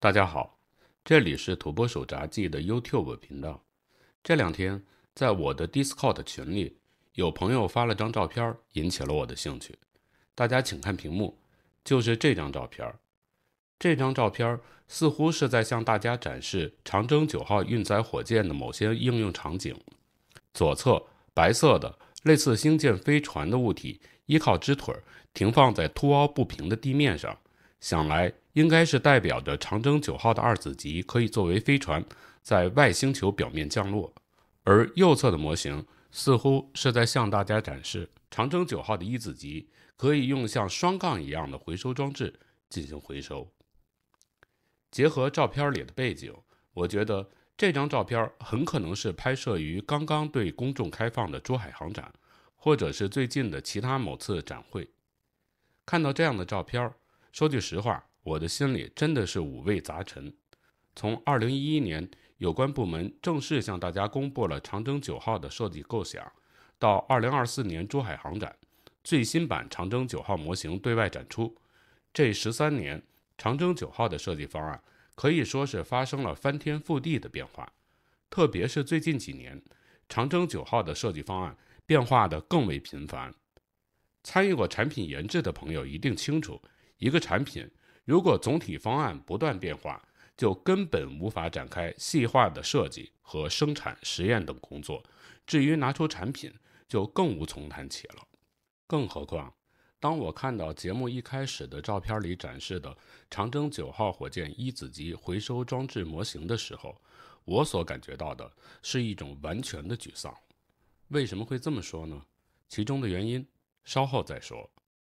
大家好，这里是《土拨鼠杂技的 YouTube 频道。这两天，在我的 Discord 群里，有朋友发了张照片，引起了我的兴趣。大家请看屏幕，就是这张照片。这张照片似乎是在向大家展示长征九号运载火箭的某些应用场景。左侧白色的类似星舰飞船的物体，依靠支腿停放在凸凹不平的地面上，想来。应该是代表着长征九号的二子级可以作为飞船在外星球表面降落，而右侧的模型似乎是在向大家展示长征九号的一子级可以用像双杠一样的回收装置进行回收。结合照片里的背景，我觉得这张照片很可能是拍摄于刚刚对公众开放的珠海航展，或者是最近的其他某次展会。看到这样的照片，说句实话。我的心里真的是五味杂陈。从二零一一年，有关部门正式向大家公布了长征九号的设计构想，到二零二四年珠海航展最新版长征九号模型对外展出，这十三年长征九号的设计方案可以说是发生了翻天覆地的变化。特别是最近几年，长征九号的设计方案变化的更为频繁。参与过产品研制的朋友一定清楚，一个产品。如果总体方案不断变化，就根本无法展开细化的设计和生产实验等工作。至于拿出产品，就更无从谈起了。更何况，当我看到节目一开始的照片里展示的长征九号火箭一子级回收装置模型的时候，我所感觉到的是一种完全的沮丧。为什么会这么说呢？其中的原因稍后再说。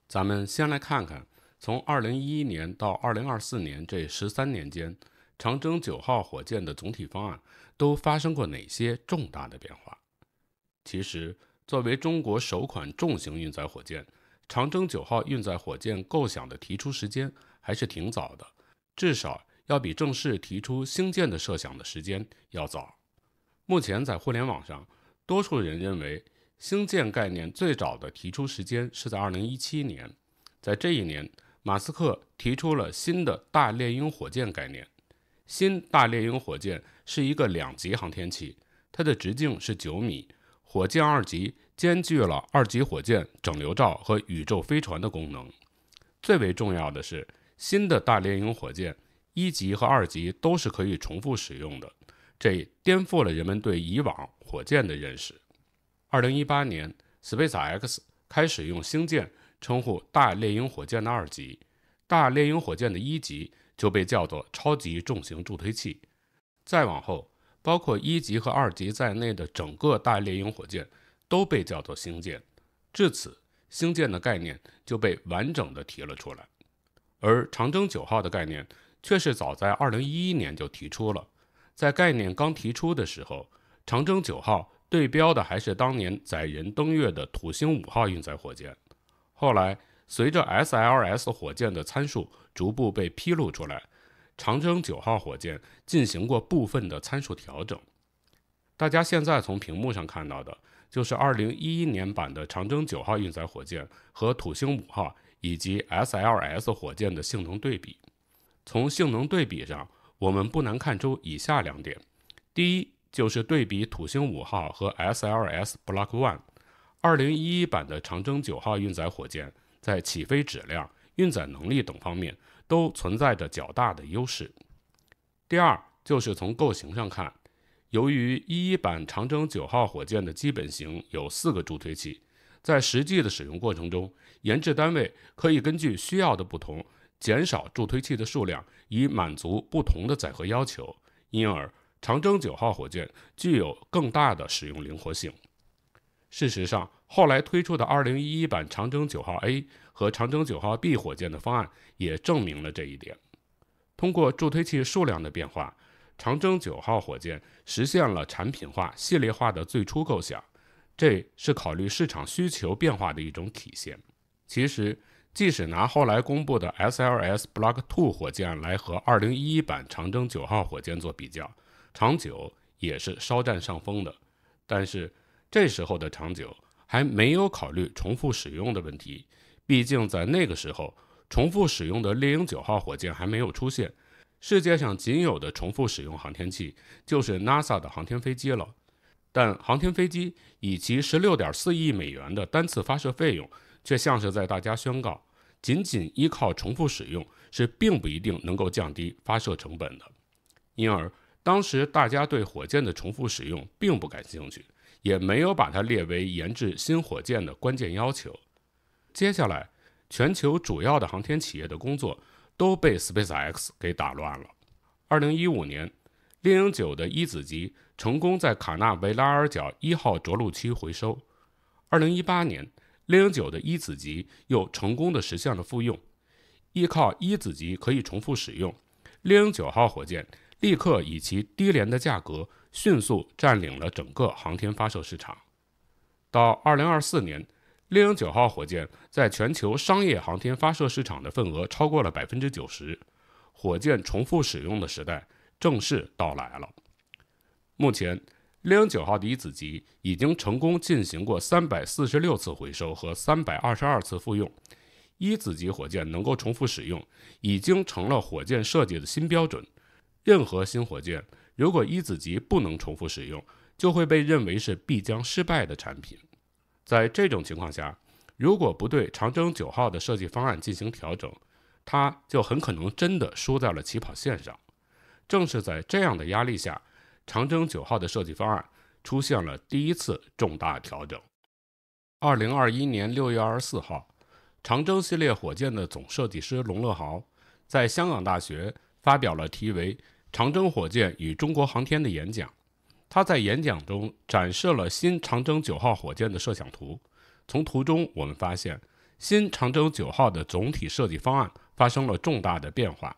咱们先来看看。从二零一一年到二零二四年这十三年间，长征九号火箭的总体方案都发生过哪些重大的变化？其实，作为中国首款重型运载火箭，长征九号运载火箭构想的提出时间还是挺早的，至少要比正式提出星舰的设想的时间要早。目前在互联网上，多数人认为星舰概念最早的提出时间是在二零一七年，在这一年。马斯克提出了新的大猎鹰火箭概念，新大猎鹰火箭是一个两级航天器，它的直径是九米，火箭二级兼具了二级火箭整流罩和宇宙飞船的功能。最为重要的是，新的大猎鹰火箭一级和二级都是可以重复使用的，这颠覆了人们对以往火箭的认识。二零一八年，SpaceX 开始用星舰。称呼大猎鹰火箭的二级，大猎鹰火箭的一级就被叫做超级重型助推器。再往后，包括一级和二级在内的整个大猎鹰火箭都被叫做星舰。至此，星舰的概念就被完整的提了出来。而长征九号的概念却是早在二零一一年就提出了。在概念刚提出的时候，长征九号对标的还是当年载人登月的土星五号运载火箭。后来，随着 SLS 火箭的参数逐步被披露出来，长征九号火箭进行过部分的参数调整。大家现在从屏幕上看到的，就是2011年版的长征九号运载火箭和土星五号以及 SLS 火箭的性能对比。从性能对比上，我们不难看出以下两点：第一，就是对比土星五号和 SLS Block One。二零一一版的长征九号运载火箭在起飞质量、运载能力等方面都存在着较大的优势。第二，就是从构型上看，由于一一版长征九号火箭的基本型有四个助推器，在实际的使用过程中，研制单位可以根据需要的不同，减少助推器的数量，以满足不同的载荷要求，因而长征九号火箭具有更大的使用灵活性。事实上，后来推出的二零一一版长征九号 A 和长征九号 B 火箭的方案也证明了这一点。通过助推器数量的变化，长征九号火箭实现了产品化、系列化的最初构想，这是考虑市场需求变化的一种体现。其实，即使拿后来公布的 SLS Block Two 火箭来和二零一一版长征九号火箭做比较，长久也是稍占上风的。但是，这时候的长久还没有考虑重复使用的问题，毕竟在那个时候，重复使用的猎鹰九号火箭还没有出现。世界上仅有的重复使用航天器就是 NASA 的航天飞机了。但航天飞机以其十六点四亿美元的单次发射费用，却像是在大家宣告，仅仅依靠重复使用是并不一定能够降低发射成本的。因而，当时大家对火箭的重复使用并不感兴趣。也没有把它列为研制新火箭的关键要求。接下来，全球主要的航天企业的工作都被 SpaceX 给打乱了。二零一五年，猎鹰九的一子级成功在卡纳维拉尔角一号着陆区回收。二零一八年，猎鹰九的一子级又成功的实现了复用。依靠一子级可以重复使用，猎鹰九号火箭立刻以其低廉的价格。迅速占领了整个航天发射市场。到二零二四年，猎鹰九号火箭在全球商业航天发射市场的份额超过了百分之九十。火箭重复使用的时代正式到来了。目前，猎鹰九号的一子级已经成功进行过三百四十六次回收和三百二十二次复用。一子级火箭能够重复使用，已经成了火箭设计的新标准。任何新火箭。如果一子级不能重复使用，就会被认为是必将失败的产品。在这种情况下，如果不对长征九号的设计方案进行调整，它就很可能真的输在了起跑线上。正是在这样的压力下，长征九号的设计方案出现了第一次重大调整。二零二一年六月二十四号，长征系列火箭的总设计师龙乐豪在香港大学发表了题为。长征火箭与中国航天的演讲，他在演讲中展示了新长征九号火箭的设想图。从图中我们发现，新长征九号的总体设计方案发生了重大的变化。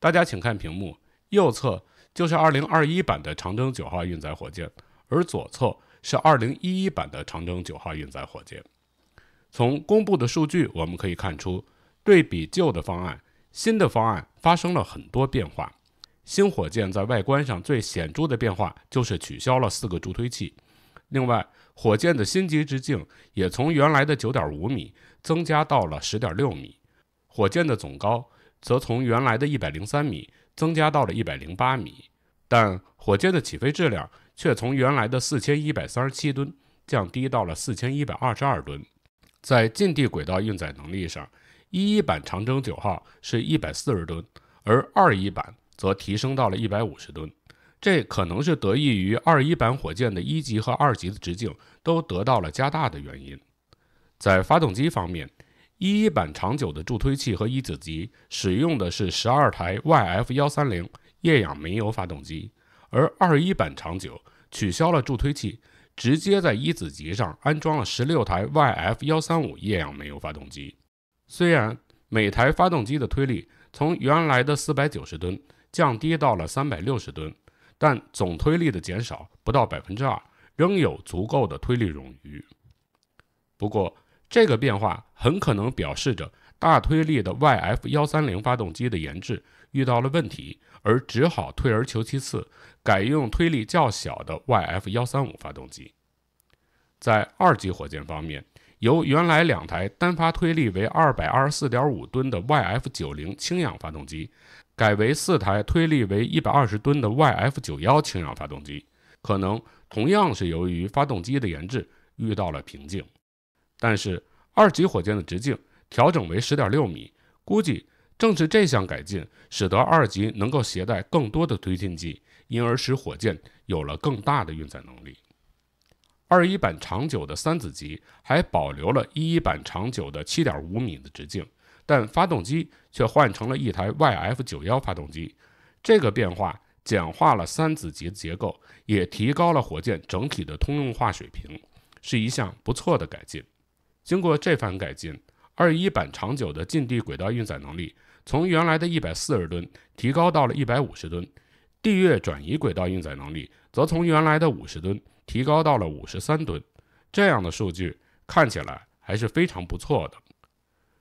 大家请看屏幕，右侧就是2021版的长征九号运载火箭，而左侧是2011版的长征九号运载火箭。从公布的数据我们可以看出，对比旧的方案，新的方案发生了很多变化。新火箭在外观上最显著的变化就是取消了四个助推器，另外，火箭的心机直径也从原来的九点五米增加到了十点六米，火箭的总高则从原来的一百零三米增加到了一百零八米，但火箭的起飞质量却从原来的四千一百三十七吨降低到了四千一百二十二吨。在近地轨道运载能力上，一版长征九号是一百四十吨，而二一版。则提升到了一百五十吨，这可能是得益于二一版火箭的一级和二级的直径都得到了加大的原因。在发动机方面，一一版长九的助推器和一子级使用的是十二台 YF 幺三零液氧煤油发动机，而二一版长九取消了助推器，直接在一子级上安装了十六台 YF 幺三五液氧煤油发动机。虽然每台发动机的推力从原来的四百九十吨，降低到了三百六十吨，但总推力的减少不到百分之二，仍有足够的推力冗余。不过，这个变化很可能表示着大推力的 YF- 幺三零发动机的研制遇到了问题，而只好退而求其次，改用推力较小的 YF- 幺三五发动机。在二级火箭方面。由原来两台单发推力为二百二十四点五吨的 YF 九零氢氧发动机，改为四台推力为一百二十吨的 YF 九幺氢氧发动机，可能同样是由于发动机的研制遇到了瓶颈。但是二级火箭的直径调整为十点六米，估计正是这项改进使得二级能够携带更多的推进剂，因而使火箭有了更大的运载能力。二一版长久的三子级还保留了一一版长久的七点五米的直径，但发动机却换成了一台 YF 九幺发动机。这个变化简化了三子级结构，也提高了火箭整体的通用化水平，是一项不错的改进。经过这番改进，二一版长久的近地轨道运载能力从原来的一百四十吨提高到了一百五十吨。地月转移轨道运载能力则从原来的五十吨提高到了五十三吨，这样的数据看起来还是非常不错的。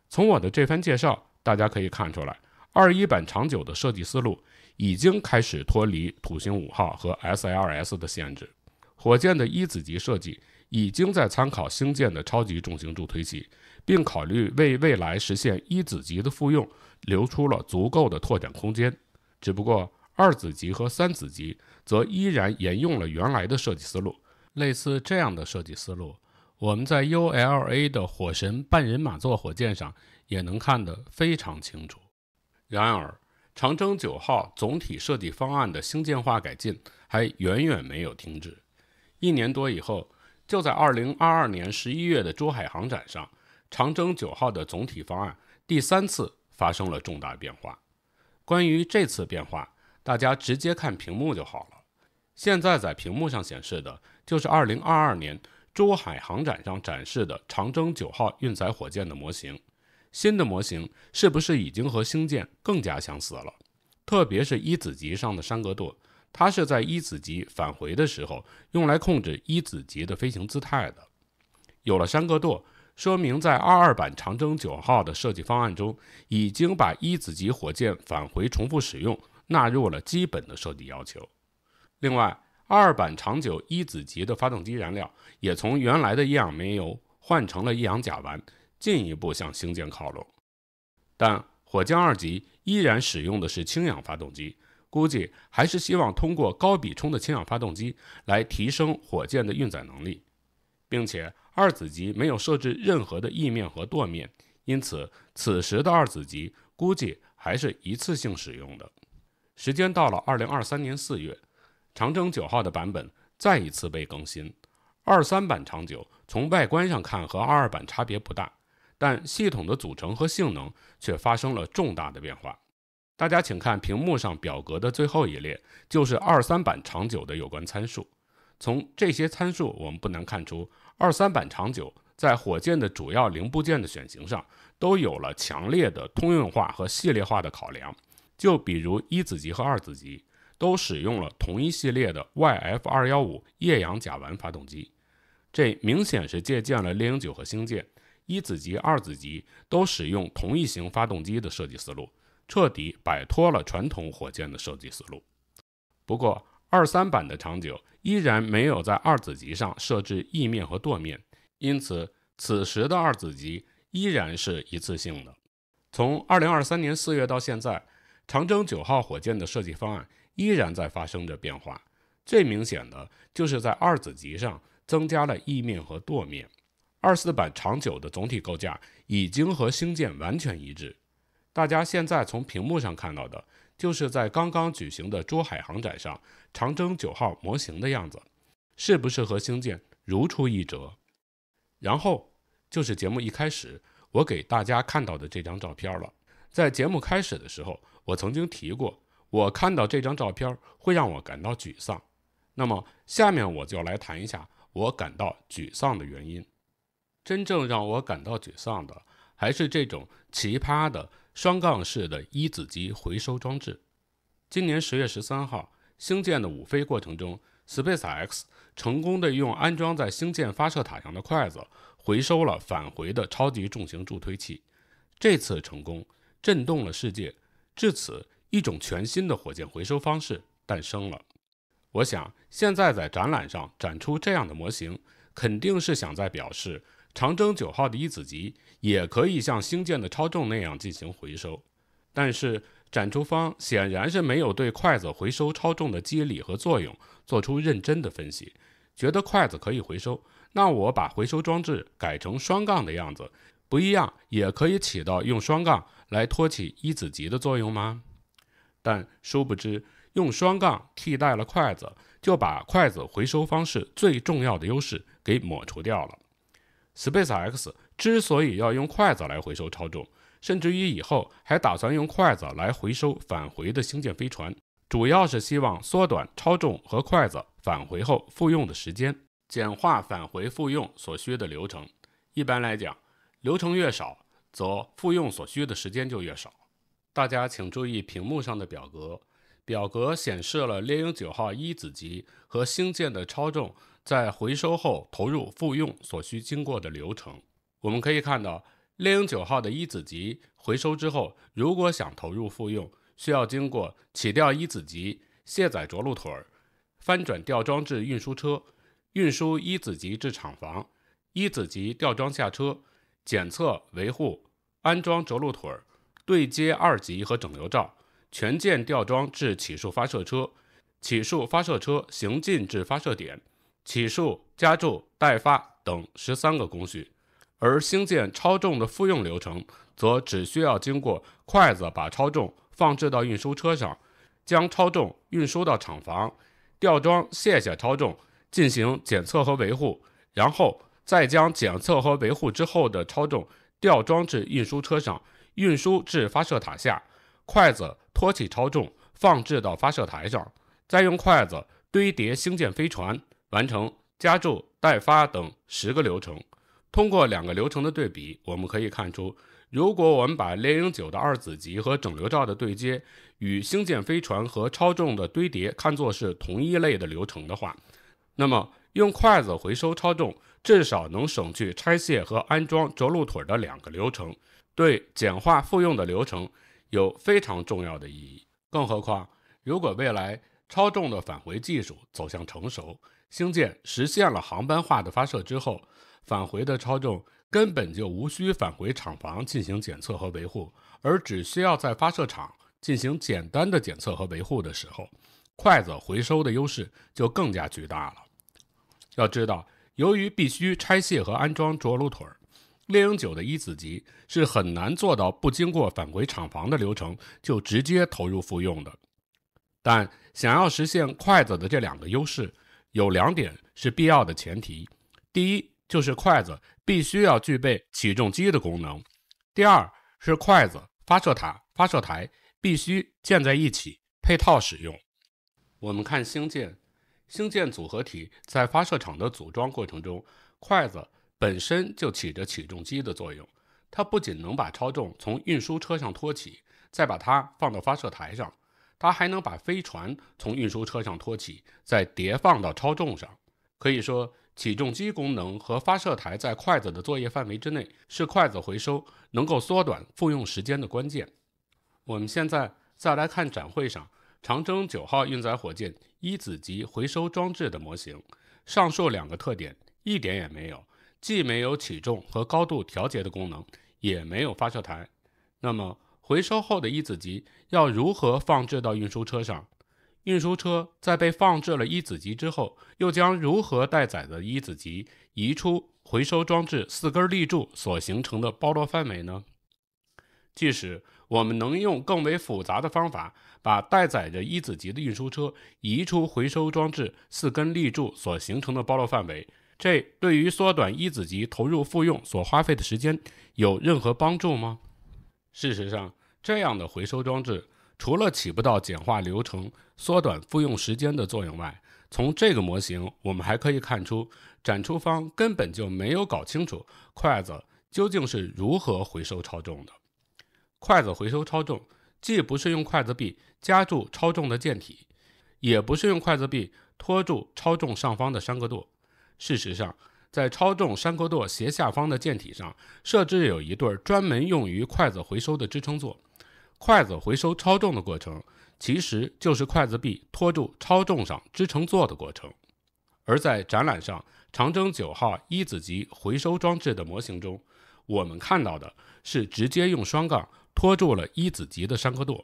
从我的这番介绍，大家可以看出来，二一版长久的设计思路已经开始脱离土星五号和 SLS 的限制，火箭的一子级设计已经在参考星舰的超级重型助推器，并考虑为未来实现一子级的复用留出了足够的拓展空间。只不过，二子级和三子级则依然沿用了原来的设计思路，类似这样的设计思路，我们在 ULA 的火神半人马座火箭上也能看得非常清楚。然而，长征九号总体设计方案的星舰化改进还远远没有停止。一年多以后，就在二零二二年十一月的珠海航展上，长征九号的总体方案第三次发生了重大变化。关于这次变化，大家直接看屏幕就好了。现在在屏幕上显示的就是2022年珠海航展上展示的长征九号运载火箭的模型。新的模型是不是已经和星舰更加相似了？特别是一子级上的山格舵，它是在一子级返回的时候用来控制一子级的飞行姿态的。有了山格舵，说明在二二版长征九号的设计方案中，已经把一子级火箭返回重复使用。纳入了基本的设计要求。另外，二版长九一子级的发动机燃料也从原来的一氧煤油换成了一氧甲烷，进一步向星舰靠拢。但火箭二级依然使用的是氢氧发动机，估计还是希望通过高比冲的氢氧发动机来提升火箭的运载能力。并且，二子级没有设置任何的翼面和舵面，因此此时的二子级估计还是一次性使用的。时间到了二零二三年四月，长征九号的版本再一次被更新。二三版长九从外观上看和二二版差别不大，但系统的组成和性能却发生了重大的变化。大家请看屏幕上表格的最后一列，就是二三版长九的有关参数。从这些参数，我们不难看出，二三版长九在火箭的主要零部件的选型上都有了强烈的通用化和系列化的考量。就比如一子级和二子级都使用了同一系列的 YF 二幺五液氧甲烷发动机，这明显是借鉴了猎鹰九和星舰一子级、二子级都使用同一型发动机的设计思路，彻底摆脱了传统火箭的设计思路。不过，二三版的长九依然没有在二子级上设置翼面和舵面，因此此时的二子级依然是一次性的。从二零二三年四月到现在。长征九号火箭的设计方案依然在发生着变化，最明显的就是在二子级上增加了翼面和舵面。二四版长九的总体构架已经和星舰完全一致。大家现在从屏幕上看到的就是在刚刚举行的珠海航展上长征九号模型的样子，是不是和星舰如出一辙？然后就是节目一开始我给大家看到的这张照片了。在节目开始的时候，我曾经提过，我看到这张照片会让我感到沮丧。那么，下面我就来谈一下我感到沮丧的原因。真正让我感到沮丧的，还是这种奇葩的双杠式的一子级回收装置。今年十月十三号，星舰的五飞过程中，SpaceX 成功地用安装在星舰发射塔上的筷子回收了返回的超级重型助推器。这次成功。震动了世界，至此，一种全新的火箭回收方式诞生了。我想，现在在展览上展出这样的模型，肯定是想在表示长征九号的一子级也可以像星舰的超重那样进行回收。但是，展出方显然是没有对筷子回收超重的机理和作用做出认真的分析，觉得筷子可以回收，那我把回收装置改成双杠的样子，不一样也可以起到用双杠。来托起一子级的作用吗？但殊不知，用双杠替代了筷子，就把筷子回收方式最重要的优势给抹除掉了。SpaceX 之所以要用筷子来回收超重，甚至于以后还打算用筷子来回收返回的星舰飞船，主要是希望缩短超重和筷子返回后复用的时间，简化返回复用所需的流程。一般来讲，流程越少。则复用所需的时间就越少。大家请注意屏幕上的表格，表格显示了猎鹰九号一子级和星舰的超重在回收后投入复用所需经过的流程。我们可以看到，猎鹰九号的一子级回收之后，如果想投入复用，需要经过起吊一子级、卸载着陆腿儿、翻转吊装至运输车、运输一子级至厂房、一子级吊装下车。检测、维护、安装着陆腿儿、对接二级和整流罩、全舰吊装至起竖发射车、起竖发射车行进至发射点、起竖、加注、待发等十三个工序；而兴建超重的复用流程，则只需要经过筷子把超重放置到运输车上，将超重运输到厂房，吊装卸下超重，进行检测和维护，然后。再将检测和维护之后的超重吊装至运输车上，运输至发射塔下，筷子托起超重，放置到发射台上，再用筷子堆叠星舰飞船，完成加注、待发等十个流程。通过两个流程的对比，我们可以看出，如果我们把猎鹰九的二子级和整流罩的对接与星舰飞船和超重的堆叠看作是同一类的流程的话，那么。用筷子回收超重，至少能省去拆卸和安装着陆腿的两个流程，对简化复用的流程有非常重要的意义。更何况，如果未来超重的返回技术走向成熟，星舰实现了航班化的发射之后，返回的超重根本就无需返回厂房进行检测和维护，而只需要在发射场进行简单的检测和维护的时候，筷子回收的优势就更加巨大了。要知道，由于必须拆卸和安装着陆腿儿，猎鹰九的一子级是很难做到不经过返回厂房的流程就直接投入复用的。但想要实现筷子的这两个优势，有两点是必要的前提：第一，就是筷子必须要具备起重机的功能；第二，是筷子发射塔、发射台必须建在一起，配套使用。我们看星舰。星舰组合体在发射场的组装过程中，筷子本身就起着起重机的作用。它不仅能把超重从运输车上托起，再把它放到发射台上；它还能把飞船从运输车上托起，再叠放到超重上。可以说，起重机功能和发射台在筷子的作业范围之内，是筷子回收能够缩短复用时间的关键。我们现在再来看展会上。长征九号运载火箭一子级回收装置的模型，上述两个特点一点也没有，既没有起重和高度调节的功能，也没有发射台。那么，回收后的一子级要如何放置到运输车上？运输车在被放置了一子级之后，又将如何带载的一子级移出回收装置四根立柱所形成的包络范围呢？即使我们能用更为复杂的方法，把载载着一子级的运输车移出回收装置四根立柱所形成的包络范围？这对于缩短一子级投入复用所花费的时间有任何帮助吗？事实上，这样的回收装置除了起不到简化流程、缩短复用时间的作用外，从这个模型我们还可以看出，展出方根本就没有搞清楚筷子究竟是如何回收超重的。筷子回收超重，既不是用筷子臂夹住超重的舰体，也不是用筷子臂托住超重上方的山格舵。事实上，在超重山格舵斜下方的舰体上，设置有一对专门用于筷子回收的支撑座。筷子回收超重的过程，其实就是筷子臂托住超重上支撑座的过程。而在展览上长征九号一子级回收装置的模型中，我们看到的是直接用双杠。拖住了一子级的山科舵，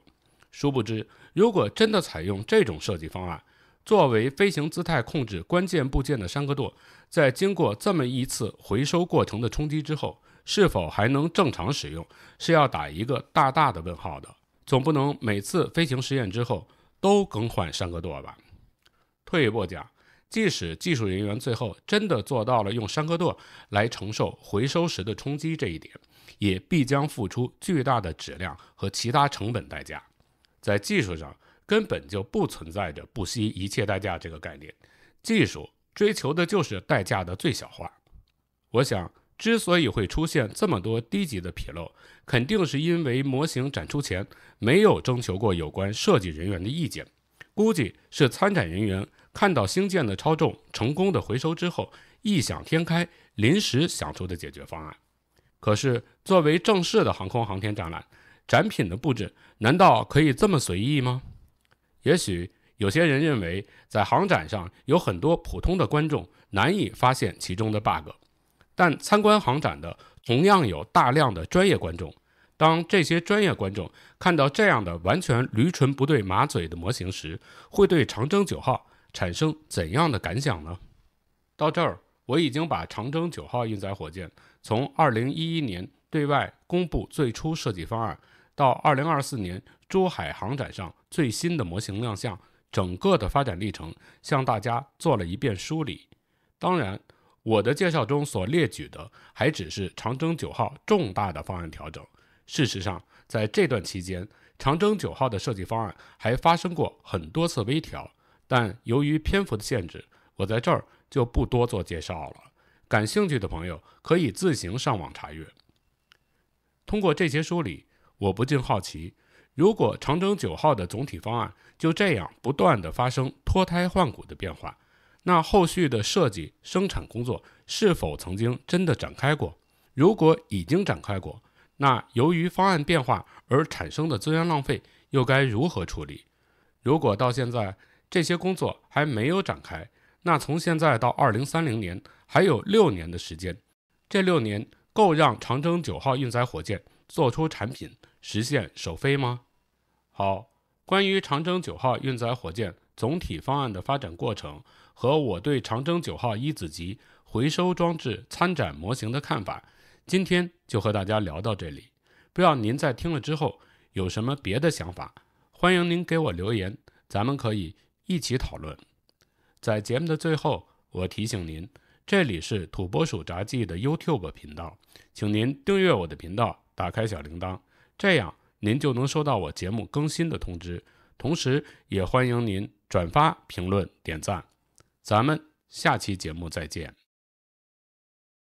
殊不知，如果真的采用这种设计方案，作为飞行姿态控制关键部件的山科舵，在经过这么一次回收过程的冲击之后，是否还能正常使用，是要打一个大大的问号的。总不能每次飞行实验之后都更换山科舵吧？退一步讲，即使技术人员最后真的做到了用山科舵来承受回收时的冲击，这一点。也必将付出巨大的质量和其他成本代价，在技术上根本就不存在着不惜一切代价这个概念，技术追求的就是代价的最小化。我想，之所以会出现这么多低级的纰漏，肯定是因为模型展出前没有征求过有关设计人员的意见，估计是参展人员看到星舰的超重成功的回收之后，异想天开临时想出的解决方案。可是，作为正式的航空航天展览，展品的布置难道可以这么随意吗？也许有些人认为，在航展上有很多普通的观众难以发现其中的 bug，但参观航展的同样有大量的专业观众。当这些专业观众看到这样的完全驴唇不对马嘴的模型时，会对长征九号产生怎样的感想呢？到这儿，我已经把长征九号运载火箭。从二零一一年对外公布最初设计方案，到二零二四年珠海航展上最新的模型亮相，整个的发展历程向大家做了一遍梳理。当然，我的介绍中所列举的还只是长征九号重大的方案调整。事实上，在这段期间，长征九号的设计方案还发生过很多次微调，但由于篇幅的限制，我在这儿就不多做介绍了。感兴趣的朋友可以自行上网查阅。通过这些梳理，我不禁好奇：如果长征九号的总体方案就这样不断的发生脱胎换骨的变化，那后续的设计生产工作是否曾经真的展开过？如果已经展开过，那由于方案变化而产生的资源浪费又该如何处理？如果到现在这些工作还没有展开，那从现在到二零三零年？还有六年的时间，这六年够让长征九号运载火箭做出产品、实现首飞吗？好，关于长征九号运载火箭总体方案的发展过程和我对长征九号一子级回收装置参展模型的看法，今天就和大家聊到这里。不知道您在听了之后有什么别的想法？欢迎您给我留言，咱们可以一起讨论。在节目的最后，我提醒您。这里是《土拨鼠杂技的 YouTube 频道，请您订阅我的频道，打开小铃铛，这样您就能收到我节目更新的通知。同时，也欢迎您转发、评论、点赞。咱们下期节目再见。